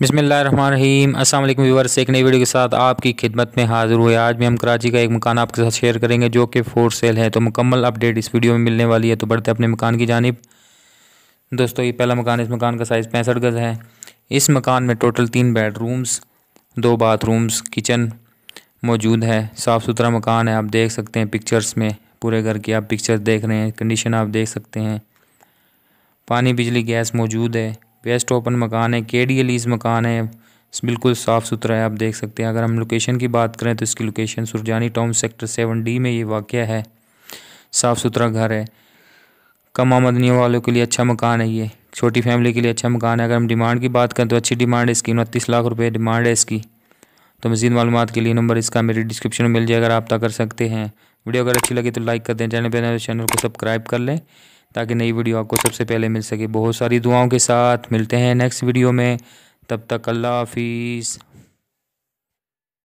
बिसमीम अस्सलाम से एक नई वीडियो के साथ आपकी खिदमत में हाज़िर हुए आज भी हम कराची का एक मकान आपके साथ शेयर करेंगे जो कि फोर सेल है तो मुकम्मल अपडेट इस वीडियो में मिलने वाली है तो बढ़ते अपने मकान की जानब दोस्तों ये पहला मकान इस मकान का साइज़ पैंसठ गज़ है इस मकान में टोटल तीन बेडरूम्स दो बाथरूम्स किचन मौजूद है साफ़ सुथरा मकान है आप देख सकते हैं पिक्चर्स में पूरे घर की आप पिक्चर्स देख रहे हैं कंडीशन आप देख सकते हैं पानी बिजली गैस मौजूद है वेस्ट ओपन मकान है के डी एलीज मकान है बिल्कुल साफ़ सुथरा है आप देख सकते हैं अगर हम लोकेशन की बात करें तो इसकी location Surjani town sector seven D में ये वाक़ है साफ़ सुथरा घर है कम आमदनी वालों के लिए अच्छा मकान है ये छोटी फैमिली के लिए अच्छा मकान है अगर हम डिमांड की बात करें तो अच्छी डिमांड है इसकी उनतीस लाख रुपये डिमांड है इसकी तो मज़ीद मालूम के लिए नंबर इसका मेरी डिस्क्रिप्शन में मिल जाएगा रबता कर सकते हैं वीडियो अगर अच्छी लगी तो लाइक कर दें चैनल पर तो चैनल को सब्सक्राइब कर लें ताकि नई वीडियो आपको सबसे पहले मिल सके बहुत सारी दुआओं के साथ मिलते हैं नेक्स्ट वीडियो में तब तक अल्लाह हाफिज़